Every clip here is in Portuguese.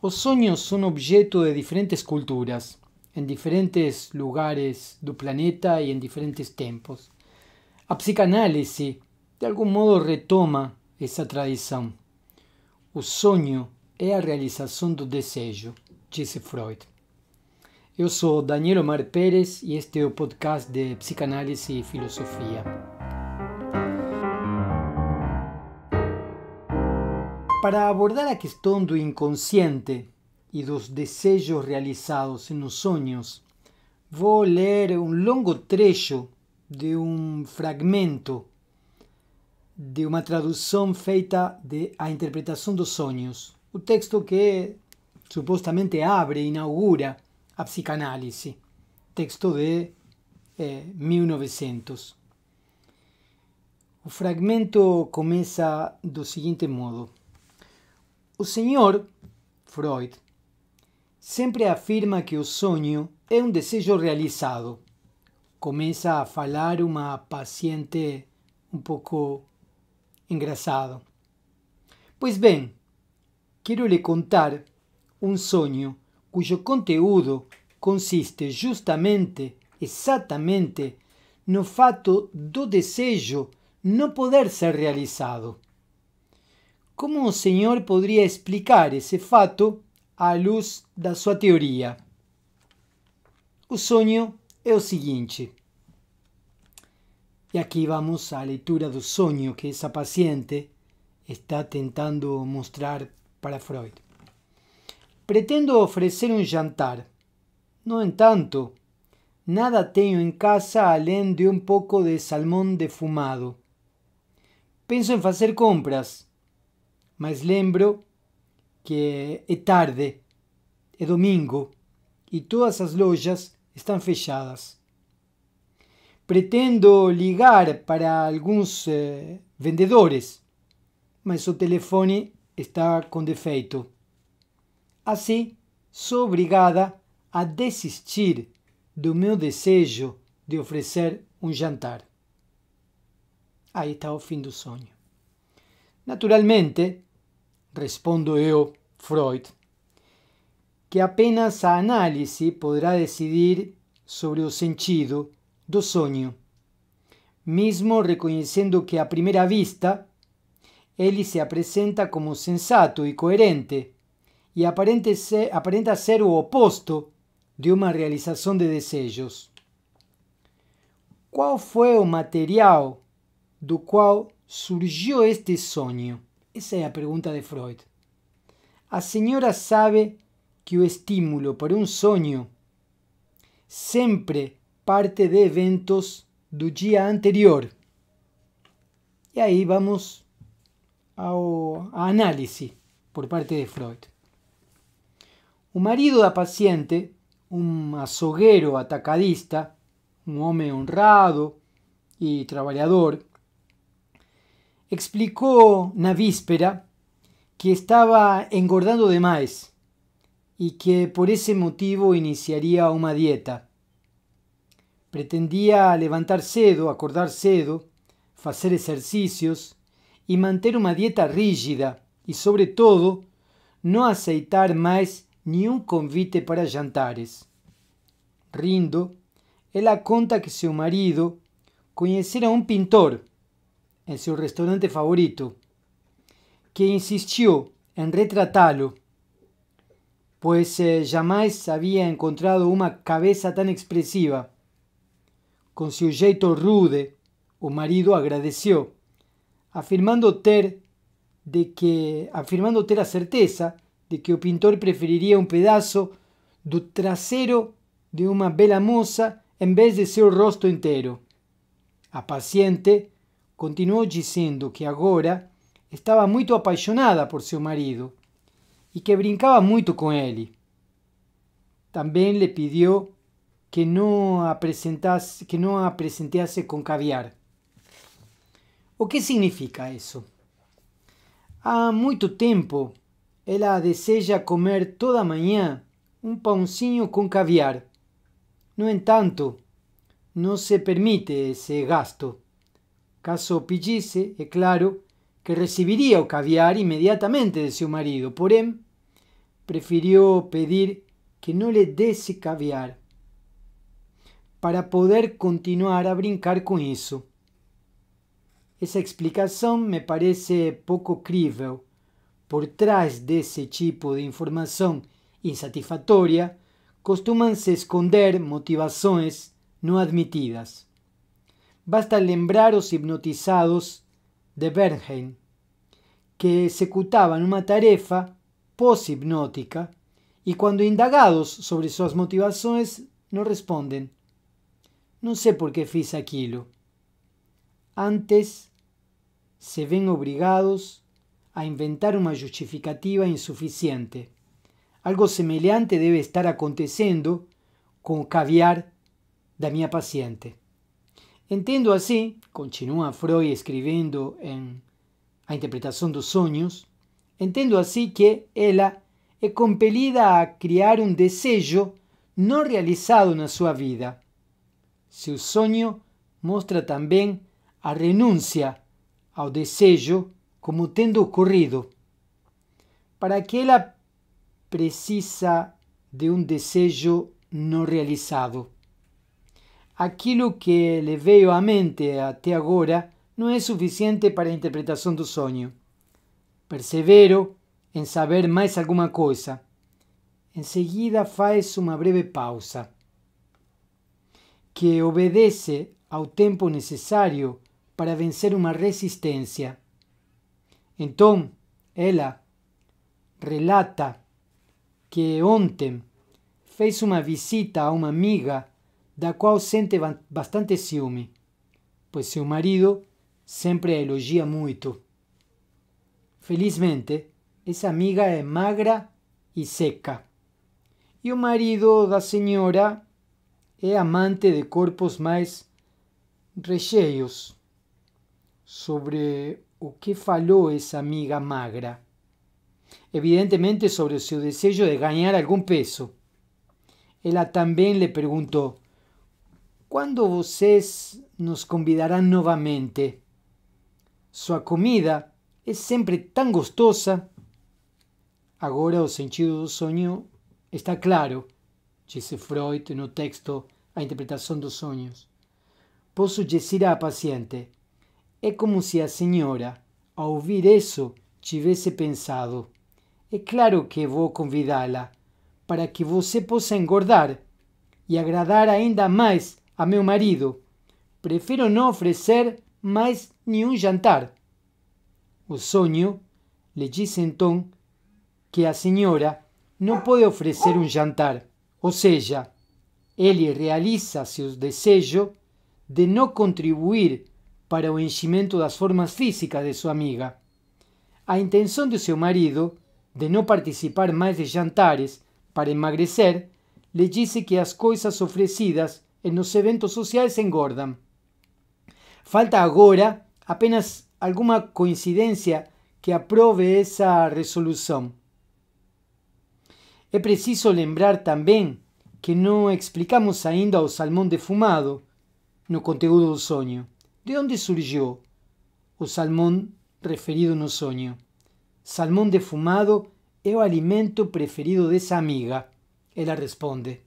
Os sonhos são objeto de diferentes culturas, em diferentes lugares do planeta e em diferentes tempos. A psicanálise, de algum modo, retoma essa tradição. O sonho é a realização do desejo, disse Freud. Eu sou Daniel Omar Pérez e este é o podcast de Psicanálise e Filosofia. Para abordar a questão do inconsciente e dos desejos realizados nos sonhos, vou ler um longo trecho de um fragmento de uma tradução feita de A Interpretação dos Sonhos, o texto que supostamente abre e inaugura a psicanálise, texto de eh, 1900. O fragmento começa do seguinte modo. O senhor Freud sempre afirma que o sonho é um desejo realizado. Começa a falar uma paciente um pouco engraçado. Pois bem, quero lhe contar um sonho cujo conteúdo consiste justamente, exatamente, no fato do desejo não poder ser realizado. ¿Cómo el Señor podría explicar ese fato a luz de su teoría? El sueño es el siguiente. Y e aquí vamos la lectura del sueño que esa paciente está intentando mostrar para Freud. Pretendo ofrecer un jantar. No en tanto. nada tengo en casa além de un poco de salmón defumado. Pienso en hacer compras mas lembro que é tarde, é domingo e todas as lojas estão fechadas. Pretendo ligar para alguns eh, vendedores, mas o telefone está com defeito. Assim, sou obrigada a desistir do meu desejo de oferecer um jantar. Aí está o fim do sonho. Naturalmente, respondo yo, Freud, que apenas a análisis podrá decidir sobre o sentido do sonho, mesmo reconhecendo que a primera vista ele se apresenta como sensato e coerente e aparenta ser o oposto de una realización de desejos. Qual foi o material do qual surgiu este sonho? Esa es la pregunta de Freud. la señora sabe que el estímulo para un sueño siempre parte de eventos del día anterior. y ahí vamos a análisis por parte de Freud. Un marido da paciente, un mazoguero atacadista, un hombre honrado y trabajador explicó na víspera que estaba engordando de más y que por ese motivo iniciaría una dieta. Pretendía levantar cedo, acordar cedo, hacer ejercicios y mantener una dieta rígida y sobre todo no aceitar más ni un convite para jantares. Rindo, ella conta que su marido a un pintor seu restaurante favorito, que em retratá-lo, pois eh, jamais havia encontrado uma cabeça tão expresiva. Com seu jeito rude, o marido agradeceu, afirmando ter de que afirmando ter a certeza de que o pintor preferiria um pedaço do traseiro de uma bela moça em vez de seu rosto inteiro. A paciente continuou dizendo que agora estava muito apaixonada por seu marido e que brincava muito com ele. Também lhe pediu que não a apresentasse, que não apresentasse com caviar. O que significa isso? Há muito tempo ela deseja comer toda manhã um pãozinho com caviar. No entanto, não se permite esse gasto. Caso Pillise, es claro, que recibiría o caviar inmediatamente de su marido. Porém, em, prefirió pedir que no le dese caviar para poder continuar a brincar con eso. Esa explicación me parece poco crível. Por trás ese tipo de información insatisfactoria costuman se esconder motivaciones no admitidas. Basta lembraros hipnotizados de Bernheim, que ejecutaban una tarefa poshipnótica y cuando indagados sobre sus motivaciones no responden. No sé por qué fiz aquilo. Antes se ven obligados a inventar una justificativa insuficiente. Algo semejante debe estar aconteciendo con caviar de mi paciente. Entendo assim, continua Freud escrevendo em A Interpretação dos Sonhos, entendo assim que ela é compelida a criar um desejo não realizado na sua vida. Seu sonho mostra também a renúncia ao desejo como tendo ocorrido. Para que ela precisa de um desejo não realizado aquilo que lhe veio à mente até agora não é suficiente para a interpretação do sonho. Persevero em saber mais alguma coisa. Em seguida faz uma breve pausa, que obedece ao tempo necessário para vencer uma resistência. Então, ela relata que ontem fez uma visita a uma amiga da qual sente bastante ciúme, pois seu marido sempre a elogia muito. Felizmente, essa amiga é magra e seca. E o marido da senhora é amante de corpos mais recheios. Sobre o que falou essa amiga magra? Evidentemente sobre o seu desejo de ganhar algum peso. Ela também lhe perguntou: quando vocês nos convidarão novamente? Sua comida é sempre tão gostosa. Agora o sentido do sonho está claro, disse Freud no texto A Interpretação dos Sonhos. Posso dizer à paciente: é como se a senhora, ao ouvir isso, tivesse pensado: é claro que vou convidá-la para que você possa engordar e agradar ainda mais a meu marido. Prefiro não oferecer mais nenhum jantar. O sonho lhe disse então que a senhora não pode oferecer um jantar, ou seja, ele realiza seu desejo de não contribuir para o enchimento das formas físicas de sua amiga. A intenção de seu marido de não participar mais de jantares para emagrecer lhe disse que as coisas oferecidas en los eventos sociales engordan. Falta agora apenas alguna coincidencia que apruebe esa resolución. Es preciso lembrar también que no explicamos ainda o salmón defumado no contenido del sueño. De dónde surgió o salmón referido en no sueño salmón defumado es el alimento preferido de esa amiga. Ella responde.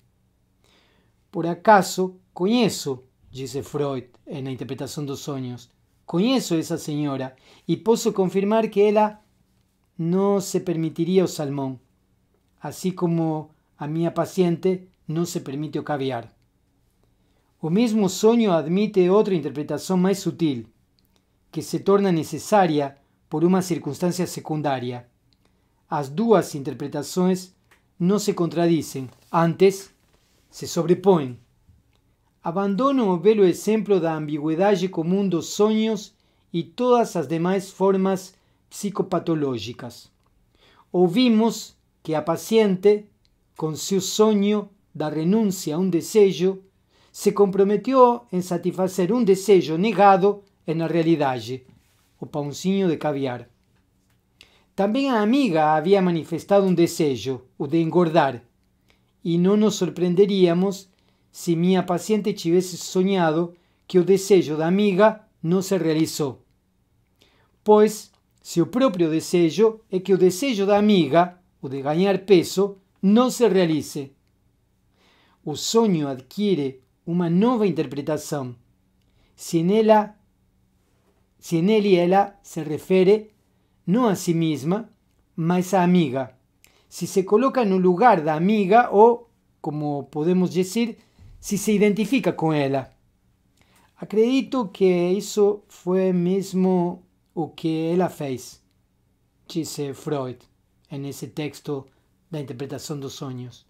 Por acaso conheço, disse Freud na interpretação dos sonhos, conheço essa senhora e posso confirmar que ela não se permitiria o salmão, assim como a minha paciente não se permite o caviar. O mesmo sonho admite outra interpretação mais sutil, que se torna necessária por uma circunstância secundária. As duas interpretações não se contradizem, antes se sobrepõem. Abandonam o belo exemplo da ambiguidade comum dos sonhos e todas as demais formas psicopatológicas. Ouvimos que a paciente, com seu sonho da renúncia a um desejo, se comprometeu em satisfazer um desejo negado na realidade, o pãozinho de caviar. Também a amiga havia manifestado um desejo, o de engordar, y no nos sorprenderíamos si mi paciente hubiese soñado que o deseo de amiga no se realizó. Pues, si o propio desejo é que o desejo da amiga, o de ganar peso, no se realice O nueva interpretación. Si en ella, si en él y ella se refiere no a sí misma, mas a amiga. si se coloca en un lugar da amiga o, como podemos decir, si se identifica con ella. Acredito que isso foi mesmo o que ela fez, disse Freud em esse texto da interpretação dos sonhos.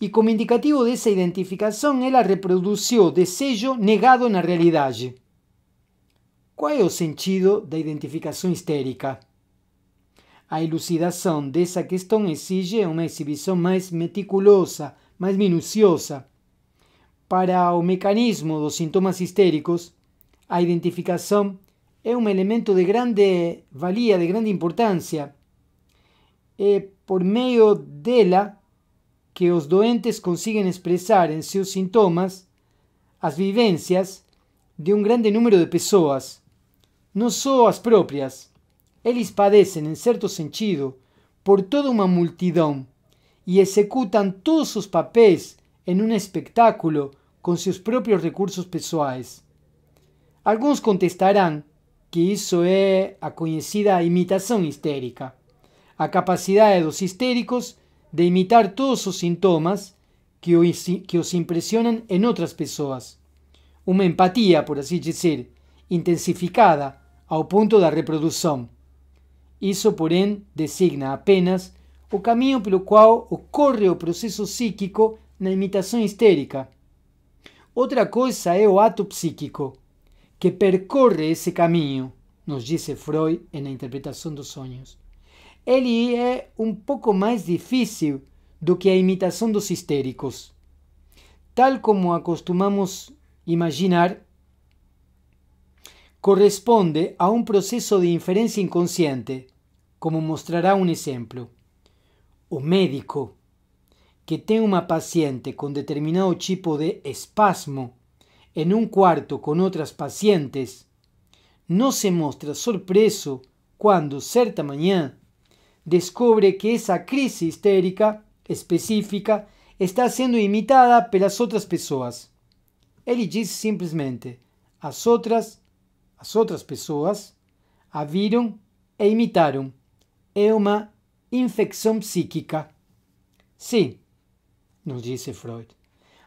E como indicativo de essa identificação, ela reproduziu sello negado na realidade. Qual é o sentido da identificação histérica? A elucidação dessa questão exige uma exibição mais meticulosa, mais minuciosa. Para o mecanismo dos sintomas histéricos, a identificação é um elemento de grande valia, de grande importância. É por meio dela que os doentes conseguem expressar em seus sintomas as vivências de um grande número de pessoas, não só as próprias, Ellos padecen, en cierto sentido, por toda una multidón y ejecutan todos sus papeles en un espectáculo con sus propios recursos personales. Algunos contestarán que eso es eh, a conocida imitación histérica, a de los histéricos de imitar todos sus síntomas que os, impresionan en otras personas, una empatía, una empatía por así decir, intensificada ao punto de reproducción. Isso, porém, designa apenas o caminho pelo qual ocorre o processo psíquico na imitação histérica. Outra coisa é o ato psíquico, que percorre esse caminho, nos disse Freud na interpretação dos sonhos. Ele é um pouco mais difícil do que a imitação dos histéricos. Tal como acostumamos imaginar, corresponde a um processo de inferência inconsciente como mostrará un ejemplo, O médico que tiene una paciente con determinado tipo de espasmo en un cuarto con otras pacientes, no se muestra sorpreso cuando cierta mañana descubre que esa crisis histérica específica está siendo imitada por las otras personas. Él dice simplemente, las otras as otras personas, a e imitaron. é uma infecção psíquica. Sim, nos disse Freud,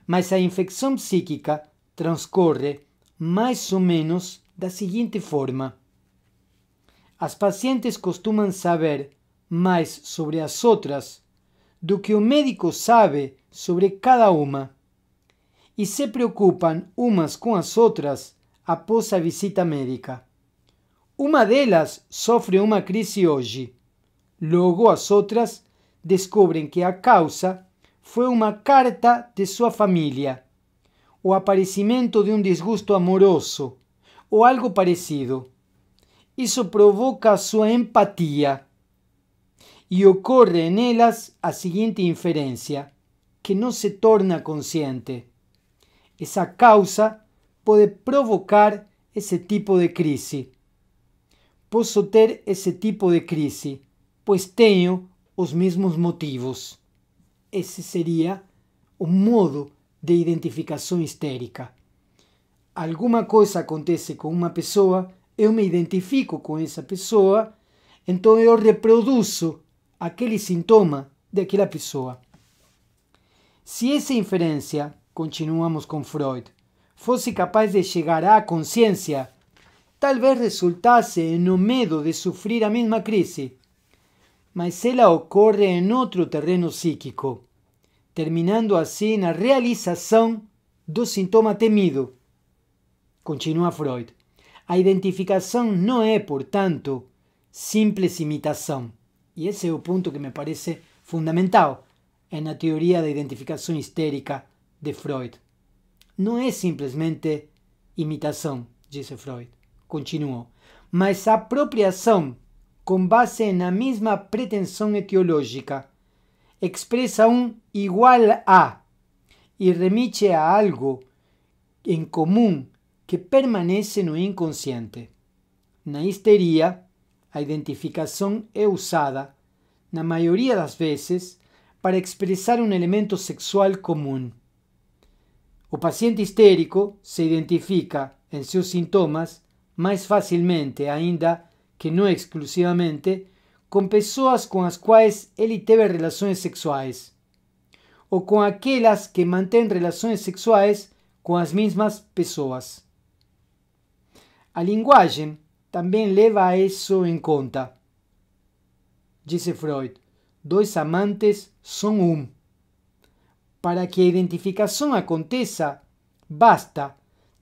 mas a infecção psíquica transcorre mais ou menos da seguinte forma: as pacientes costumam saber mais sobre as outras do que o médico sabe sobre cada uma e se preocupam umas com as outras após a visita médica. Uma delas sofre uma crise hoje Luego as otras descubren que a causa fue una carta de su familia, o aparecimiento de un disgusto amoroso o algo parecido. Eso provoca su empatía, y ocurre en ellas la siguiente inferencia, que no se torna consciente. Esa causa puede provocar ese tipo de crisis. Posso tener ese tipo de crisis. pois tenho os mesmos motivos. Esse seria o modo de identificação histérica. Alguma coisa acontece com uma pessoa, eu me identifico com essa pessoa, então eu reproduzo aquele sintoma daquela pessoa. Se essa inferência, continuamos com Freud, fosse capaz de chegar à consciência, talvez resultasse no medo de sofrer a mesma crise mas ela ocorre em outro terreno psíquico, terminando assim na realização do sintoma temido. Continua Freud. A identificação não é, portanto, simples imitação. E esse é o ponto que me parece fundamental na teoria da identificação histérica de Freud. Não é simplesmente imitação, disse Freud. Continuou. Mas a apropriação com base na mesma pretensão etiológica, expressa um igual a e remite a algo em comum que permanece no inconsciente. Na histeria, a identificação é usada, na maioria das vezes, para expressar um elemento sexual comum. O paciente histérico se identifica em seus sintomas mais facilmente ainda que no exclusivamente, con personas con las cuales él teve relaciones sexuales, o con aquellas que mantienen relaciones sexuales con las mismas personas. A lenguaje también leva eso en em cuenta. Dice Freud: dos amantes son un um. Para que la identificación acontezca, basta,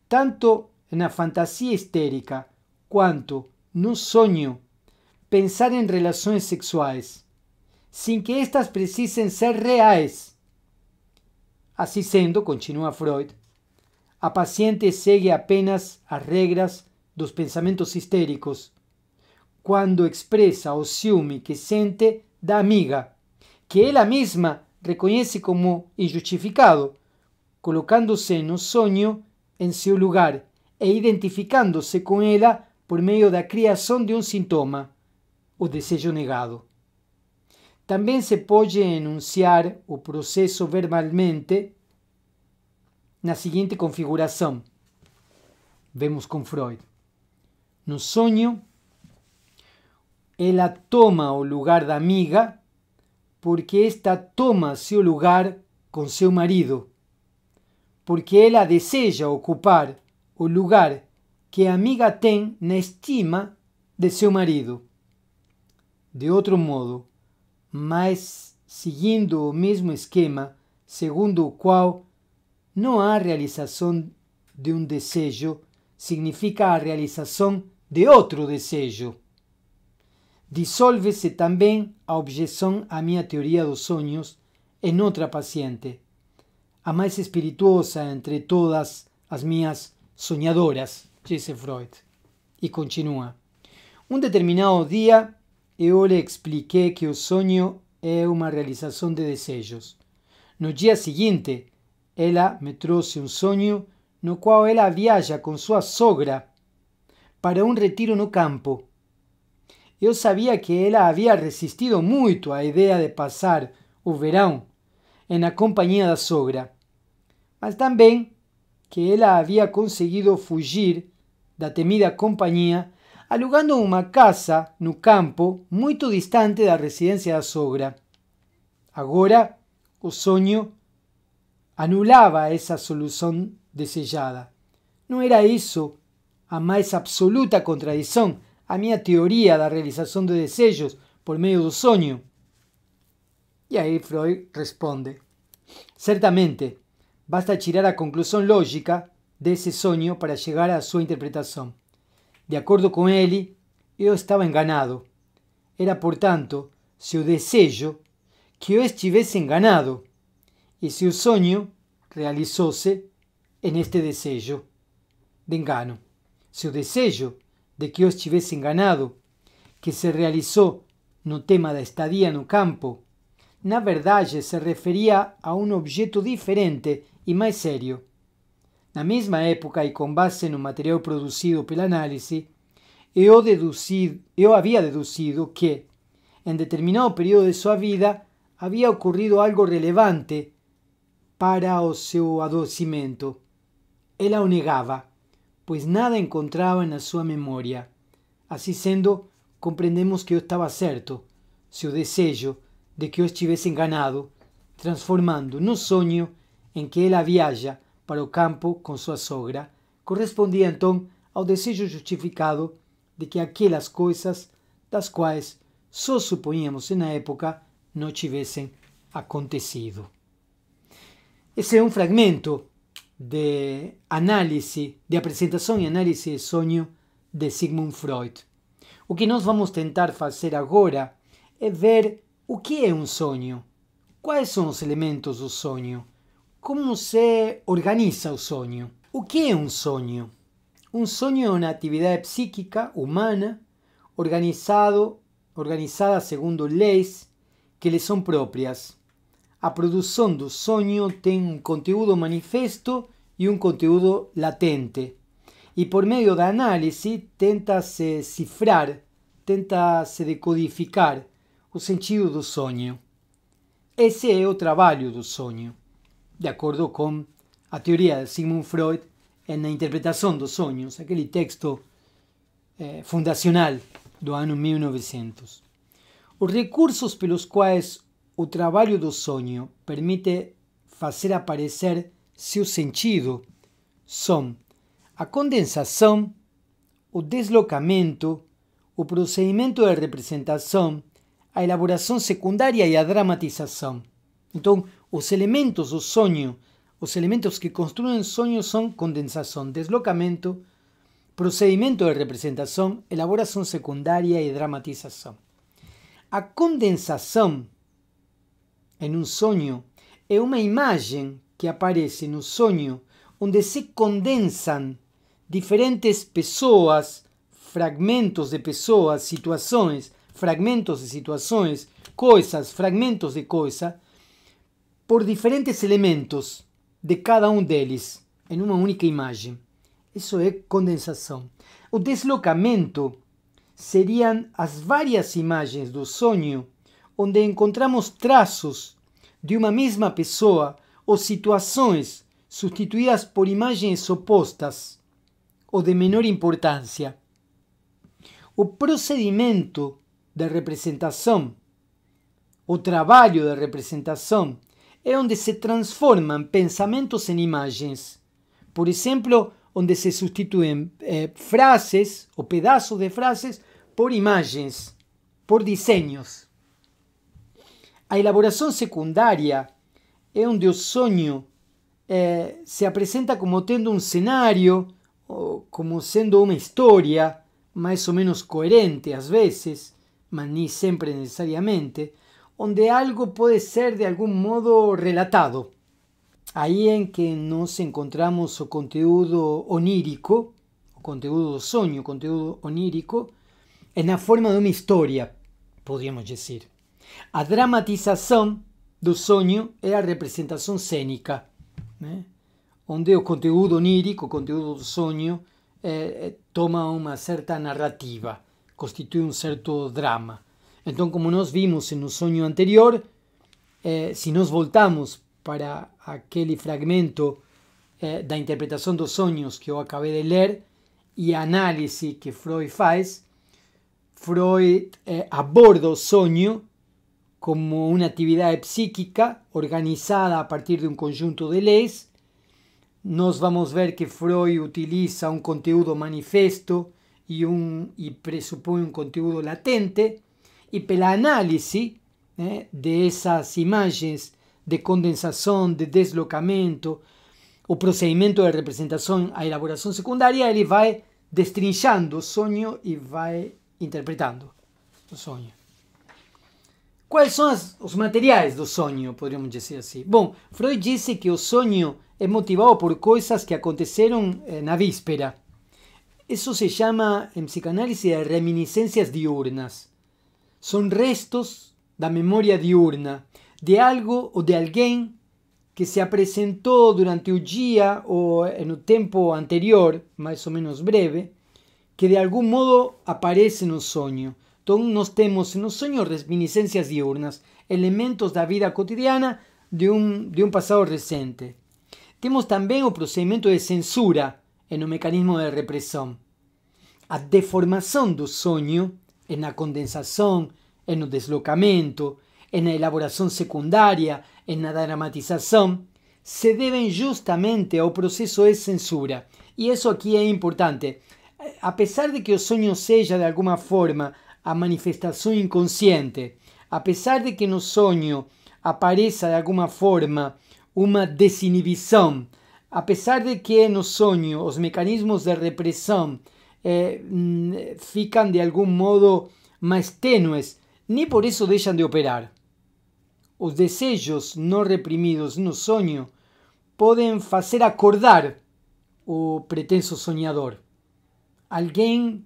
tanto en la fantasía histérica quanto no soño, pensar en relaciones sexuales, sin que éstas precisen ser reales. Así siendo, continúa Freud, a paciente sigue apenas a reglas dos pensamientos histéricos, cuando expresa o siume que sente da amiga, que ella misma reconoce como injustificado, colocándose en no sueño en su lugar e identificándose con ella por medio de la creación de un sintoma, o deseo negado. También se puede enunciar o proceso verbalmente la siguiente configuración. Vemos con Freud. No sueño, ella toma o lugar de amiga porque esta toma su lugar con su marido, porque ella desea ocupar o lugar que a amiga tem na estima de seu marido. De outro modo, mas seguindo o mesmo esquema, segundo o qual não há realização de um desejo, significa a realização de outro desejo. Dissolve-se também a objeção à minha teoria dos sonhos em outra paciente, a mais espirituosa entre todas as minhas sonhadoras disse Freud. E continua: Um determinado dia eu lhe expliquei que o sonho é uma realização de desejos. No dia seguinte, ela me trouxe um sonho no qual ela viaja com sua sogra para um retiro no campo. Eu sabia que ela havia resistido muito à ideia de passar o verão em a companhia da sogra, mas também que ela havia conseguido fugir da temida companhia, alugando uma casa no campo muito distante da residência da sogra. Agora, o sonho anulava essa solução desejada. Não era isso a mais absoluta contradição à minha teoria da realização de desejos por meio do sonho? E aí Freud responde: Certamente, basta tirar a conclusão lógica de ese sueño para llegar a su interpretación De acuerdo con él yo estaba enganado. Era, por tanto su deseo que yo estuviese enganado, y si el sueño realizóse en este deseo de engano. su deseo de que yo estuviese enganado, que se realizó no tema da estadía no campo, na verdad se refería a un objeto diferente y más serio la misma época y con base en un material producido pela análise, eu, deducido, eu deducido que, en determinado período de su vida, había ocurrido algo relevante para o seu adoecimento. Ela o negava, pues nada encontraba la su memoria. Así siendo, comprendemos que eu estava certo. Seu desejo de que yo estuviese enganado, transformando un sueño en que ela viaja para o campo com sua sogra correspondia então ao desejo justificado de que aquelas coisas das quais só suponhamos na época não tivessem acontecido. Esse é um fragmento de análise, de apresentação e análise de sonho de Sigmund Freud. O que nós vamos tentar fazer agora é ver o que é um sonho, quais são os elementos do sonho como se organiza o sonho? O que é um sonho? Um sonho é uma atividade psíquica humana organizado, organizada segundo leis que lhe são próprias. A produção do sonho tem um conteúdo manifesto e um conteúdo latente. E por meio da análise tenta-se cifrar, tenta-se decodificar o sentido do sonho. Esse é o trabalho do sonho de acordo com a teoria de Sigmund Freud na interpretação dos sonhos, aquele texto eh, fundacional do ano 1900. Os recursos pelos quais o trabalho do sonho permite fazer aparecer seu sentido são a condensação, o deslocamento, o procedimento de representação, a elaboração secundária e a dramatização. Então, os elementos do sonho, os elementos que construem sonho são condensação, deslocamento, procedimento de representação, elaboração secundária e dramatização. A condensação em um sonho é uma imagem que aparece no sonho onde se condensam diferentes pessoas, fragmentos de pessoas, situações, fragmentos de situações, coisas, fragmentos de coisas por diferentes elementos de cada um deles em uma única imagem. Isso é condensação. O deslocamento seriam as várias imagens do sonho onde encontramos traços de uma mesma pessoa ou situações substituídas por imagens opostas ou de menor importância. O procedimento de representação, o trabalho de representação é onde se transformam pensamentos em imagens. Por exemplo, onde se substituem eh, frases ou pedaços de frases por imagens, por desenhos. A elaboração secundária é onde o sonho eh, se apresenta como tendo um cenário, como sendo uma história, mais ou menos coerente às vezes, mas nem sempre necessariamente donde algo puede ser de algún modo relatado. Aí é em que nos encontramos o conteúdo onírico, o conteúdo do sonho, o conteúdo onírico, é na forma de uma história, podíamos dizer. A dramatização do sonho é a representação cênica, né? ¿eh? onde o conteúdo onírico, o conteúdo do sonho, é, toma uma certa narrativa, constitui um certo drama. Entonces como nos vimos en un sueño anterior, eh, si nos voltamos para aquel fragmento eh, interpretación de los sueños que yo acabé de leer y análisis que Freud hace, Freud eh, aborda el sueño como una actividad psíquica organizada a partir de un conjunto de leyes. Nos vamos a ver que Freud utiliza un contenido manifesto y un y presupone un contenido latente. e pela análise né, dessas imagens ¿eh? de condensação, de deslocamento, o procedimento de representação, a elaboração secundária, ele vai destrinchando o sonho e vai interpretando o sonho. Quais são as, os materiais do sonho, poderíamos dizer assim? Bom, Freud disse que o sonho é motivado por coisas que aconteceram eh, na víspera. Isso se chama, em psicanálise, reminiscências diurnas. son restos de memoria diurna de algo o de alguien que se presentó durante un día o en eh, un tiempo anterior, más o menos breve, que de algún modo aparece en sueño. sueño. nos tenemos en un sueño reminiscencias diurnas, elementos de la vida cotidiana de un pasado reciente. Tenemos también Temos también un procedimiento de censura en un mecanismo de represión. A deformación del sueño. é na condensação, é no deslocamento, é na elaboração secundária, é na dramatização, se devem justamente ao processo de censura. E isso aqui é importante. Apesar de que o sonho seja, de alguma forma, a manifestação inconsciente, apesar de que no sonho apareça, de alguma forma, uma desinibição, apesar de que no sonho os mecanismos de repressão Eh, mm, fican de algún modo más tenues, ni por eso dejan de operar. ...los deseos no reprimidos no sueño... ...pueden hacer acordar o pretenso soñador. ...alguien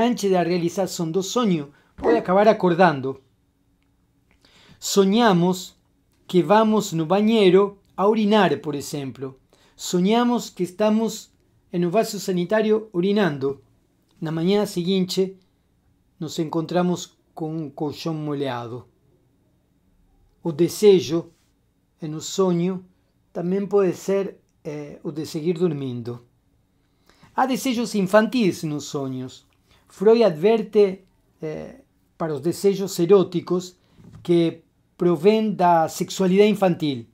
anche de realizar son dos sueños ...puede acabar acordando. Soñamos que vamos en un bañero a orinar por ejemplo... Soñamos que estamos en un vaso sanitario orinando. Na manhã seguinte, nos encontramos com um colchão molhado. O desejo, em no sonho, também pode ser é, o de seguir dormindo. Há desejos infantis nos sonhos. Freud adverte é, para os desejos eróticos que provém da sexualidade infantil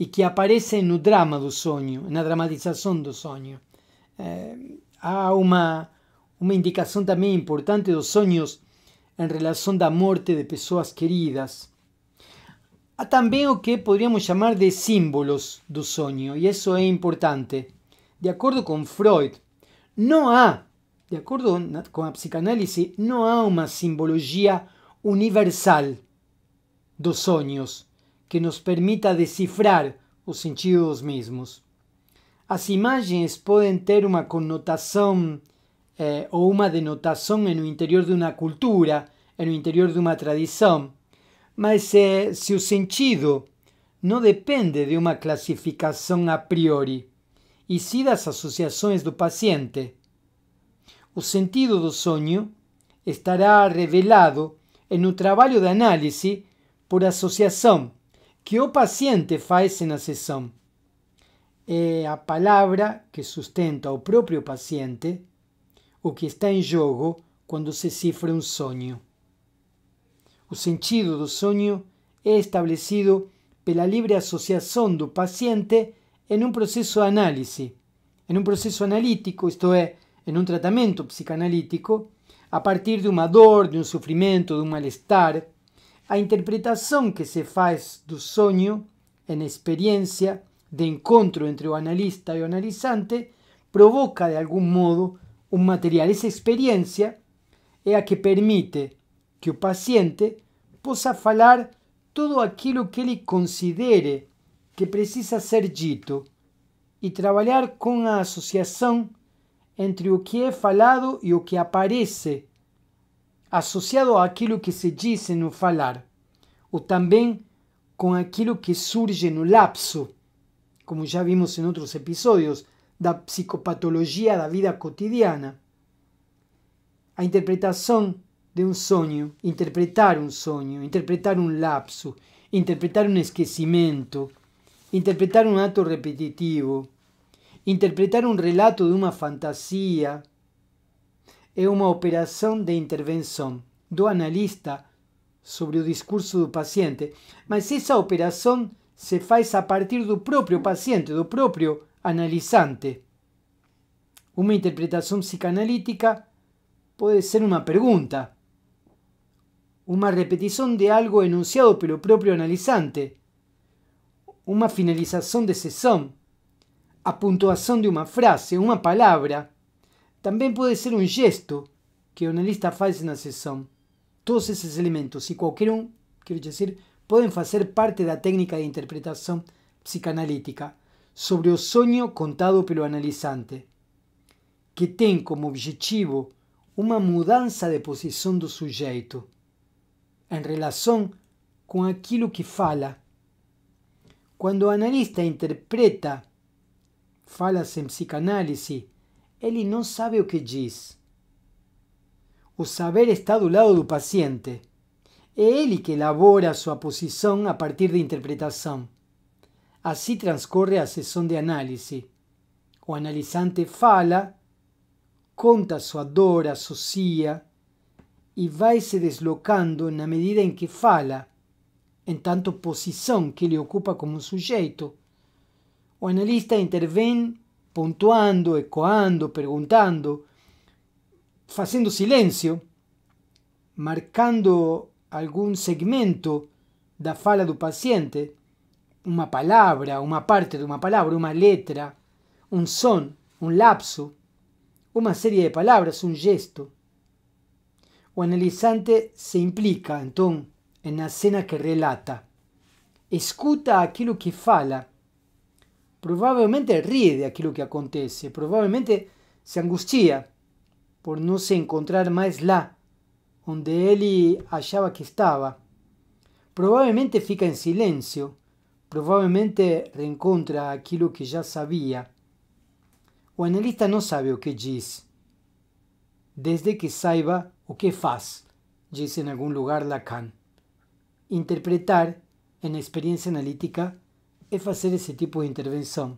e que aparecem no drama do sonho, na dramatização do sonho. É, eh, há uma Una indicación también importante de dos en relación a la muerte de personas queridas. Há ah, también o que podríamos llamar de símbolos do sueño y eso es importante. De acuerdo con Freud, no há, de acuerdo con la psicanálisis, no hay una simbología universal los sueños que nos permita descifrar los sentidos mismos. Las imágenes pueden ter una connotación eh, ou uma denotação no interior de uma cultura, no interior de uma tradição. Mas eh, se o sentido não depende de uma classificação a priori, e sim das associações do paciente. O sentido do sonho estará revelado no trabalho de análise por associação que o paciente faz na sessão. É a palavra que sustenta o próprio paciente o que está en juego cuando se cifra un sonho. O sentido do sonho é estabelecido pela libre asociación do paciente en un proceso de análisis, en un processo analítico, esto é, en un tratamiento psicanalítico, a partir de uma dor, de un sufrimiento, de un malestar. estar A interpretação que se faz do sonho en experiencia de encontro entre o analista y o analisante provoca de algún modo un material. esa experiencia, es la que permite que o paciente pueda falar todo aquello que él considere que precisa ser dito y trabajar con la asociación entre lo que é falado y lo que aparece asociado a aquello que se dice en el falar, o también con aquilo que surge en el lapso, como ya vimos en otros episodios, da psicopatologia da vida cotidiana. A interpretação de um sonho, interpretar um sonho, interpretar um lapso, interpretar um esquecimento, interpretar um ato repetitivo, interpretar um relato de uma fantasia, é uma operação de intervenção do analista sobre o discurso do paciente, mas essa operação se faz a partir do próprio paciente, do próprio analizante. Una interpretación psicanalítica puede ser una pregunta, una repetición de algo enunciado por el propio analizante, una finalización de sesión, a puntuación de una frase, una palabra. También puede ser un gesto que el analista hace en la sesión. Todos esos elementos y cualquier uno, quiero decir, pueden hacer parte de la técnica de interpretación psicanalítica. sobre o sonho contado pelo analisante, que tem como objetivo uma mudança de posição do sujeito em relação com aquilo que fala. Quando o analista interpreta, fala sem em psicanálise, ele não sabe o que diz. O saber está do lado do paciente. É ele que elabora sua posição a partir da interpretação. Assim transcorre a sessão de análise. O analisante fala, conta sua dor, associa e vai se deslocando na medida em que fala, em tanto posição que ele ocupa como sujeito. O analista intervém pontuando, ecoando, perguntando, fazendo silêncio, marcando algum segmento da fala do paciente una palabra, una parte de una palabra, una letra, un son, un lapso, una serie de palabras, un gesto. O analizante se implica, entonces, en la escena que relata. Escuta aquello que fala. Probablemente ríe de aquello que acontece. Probablemente se angustia por no se encontrar más la donde él hallaba que estaba. Probablemente fica en silencio Probablemente reencontra aquello que ya sabía. O analista no sabe o que dice. desde que saiba o que faz, dice en algún lugar Lacan. Interpretar, en experiencia analítica, es hacer ese tipo de intervención.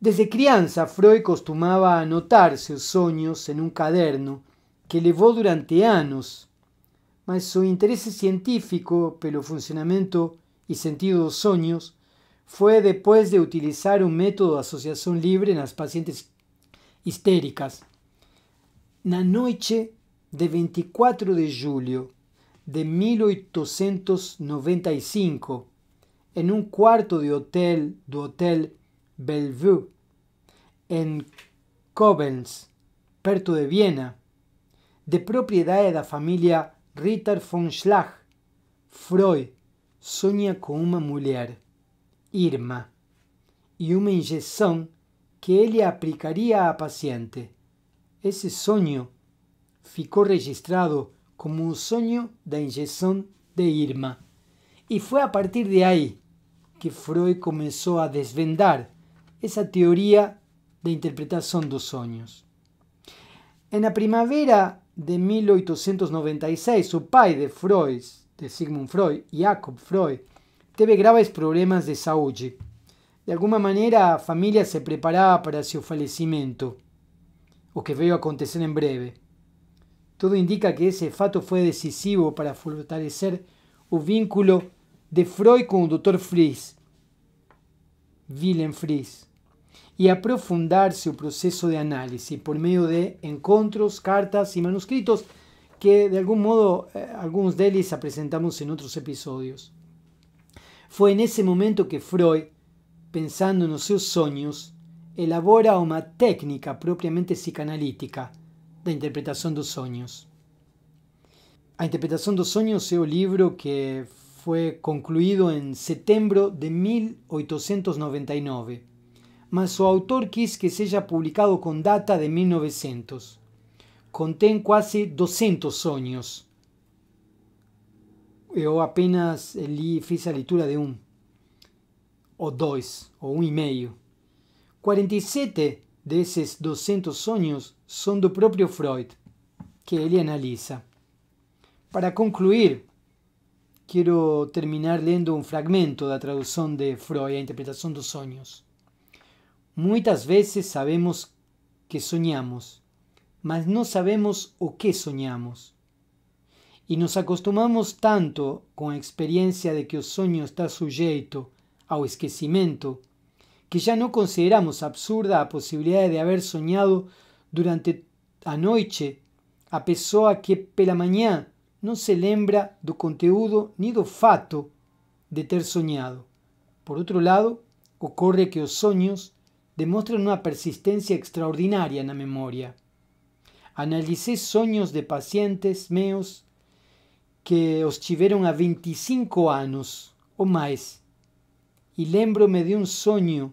Desde crianza Freud costumaba anotar sus sueños en un caderno que llevó durante años, mas su interés científico pelo funcionamiento y sentidos soños, fue después de utilizar un método de asociación libre en las pacientes histéricas. la noche de 24 de julio de 1895, en un cuarto de hotel du Hotel Bellevue, en koblenz perto de Viena, de propiedad de la familia Ritter von Schlag, Freud soña con una mujer, Irma, y una inyección que ele aplicaría a paciente. Ese sueño ficou registrado como un sueño de da injeção de Irma. Y fue a partir de ahí que Freud comenzó a desvendar esa teoría de interpretar dos sueños. En la primavera de 1896, su pai de Freud, de Sigmund Freud, Jacob Freud, teve graves problemas de salud. De alguna manera, la familia se preparaba para su fallecimiento, o que veio acontecer en breve. Todo indica que ese fato fue decisivo para fortalecer el vínculo de Freud con el Dr. Fries, Wilhelm Fries, y aprofundar su proceso de análisis por medio de encuentros, cartas y manuscritos que de algún modo eh, algunos de ellos presentamos en otros episodios. Fue en ese momento que Freud, pensando en sus sueños, elabora una técnica propiamente psicanalítica de interpretación los sueños. La Interpretación los sueños es un libro que fue concluido en septiembre de 1899, mas su autor quis que se haya publicado con data de 1900. contém quase 200 sonhos. Eu apenas li, fiz a leitura de um, ou dois, ou um e meio. 47 desses 200 sonhos são do próprio Freud, que ele analisa. Para concluir, quero terminar lendo um fragmento da tradução de Freud, A Interpretação dos Sonhos. Muitas vezes sabemos que sonhamos mas no sabemos o qué soñamos. Y nos acostumamos tanto con experiencia de que o sueño está sujeto o esquecimiento que ya no consideramos absurda la posibilidad de haber soñado durante a noche a pessoa que pela mañana no se lembra do conteúdo ni do fato de ter soñado. Por otro lado, ocurre que os sueños demuestran una persistencia extraordinaria en la memoria. analicé sonhos de pacientes meus que os tiveram há 25 anos ou mais. E lembro-me de um sonho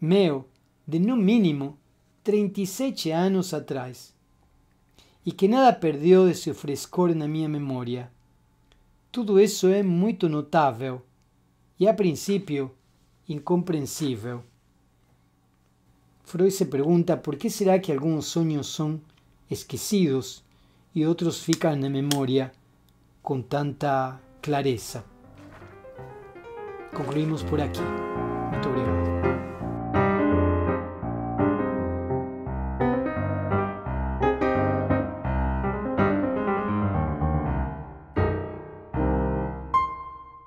meu de no mínimo 37 anos atrás e que nada perdeu de seu frescor na minha memória. Tudo isso é muito notável e, a princípio, incompreensível. Freud se pergunta por que será que alguns sonhos são esquecidos y otros fican en memoria con tanta clareza. Concluimos por aquí.